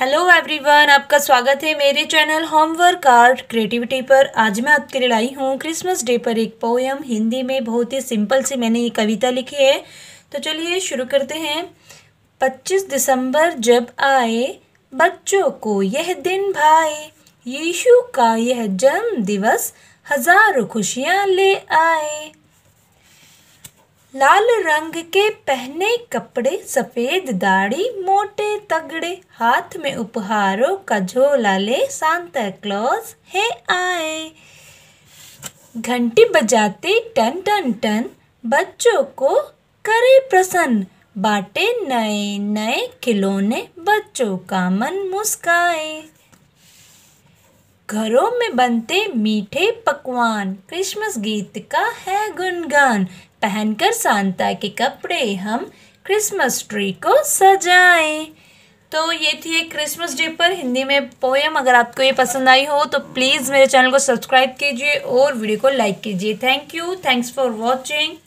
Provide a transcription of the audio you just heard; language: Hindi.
हेलो एवरीवन आपका स्वागत है मेरे चैनल होमवर्क आर्ट क्रिएटिविटी पर आज मैं आपके लिए लाई हूँ क्रिसमस डे पर एक पोयम हिंदी में बहुत ही सिंपल सी मैंने ये कविता लिखी है तो चलिए शुरू करते हैं 25 दिसंबर जब आए बच्चों को यह दिन भाए यीशु का यह जन्म दिवस हजारों खुशियाँ ले आए लाल रंग के पहने कपड़े सफेद दाढ़ी मोटे तगड़े हाथ में उपहारों का झोला ले सांता क्लॉज है आए घंटी बजाते टन टन टन बच्चों को करे प्रसन्न बाटे नए नए खिलौने बच्चों का मन मुस्काए घरों में बनते मीठे पकवान क्रिसमस गीत का है गुनगान पहनकर सांता के कपड़े हम क्रिसमस ट्री को सजाएं तो ये थी एक क्रिसमस डे पर हिंदी में पोएम अगर आपको ये पसंद आई हो तो प्लीज़ मेरे चैनल को सब्सक्राइब कीजिए और वीडियो को लाइक कीजिए thank you thanks for watching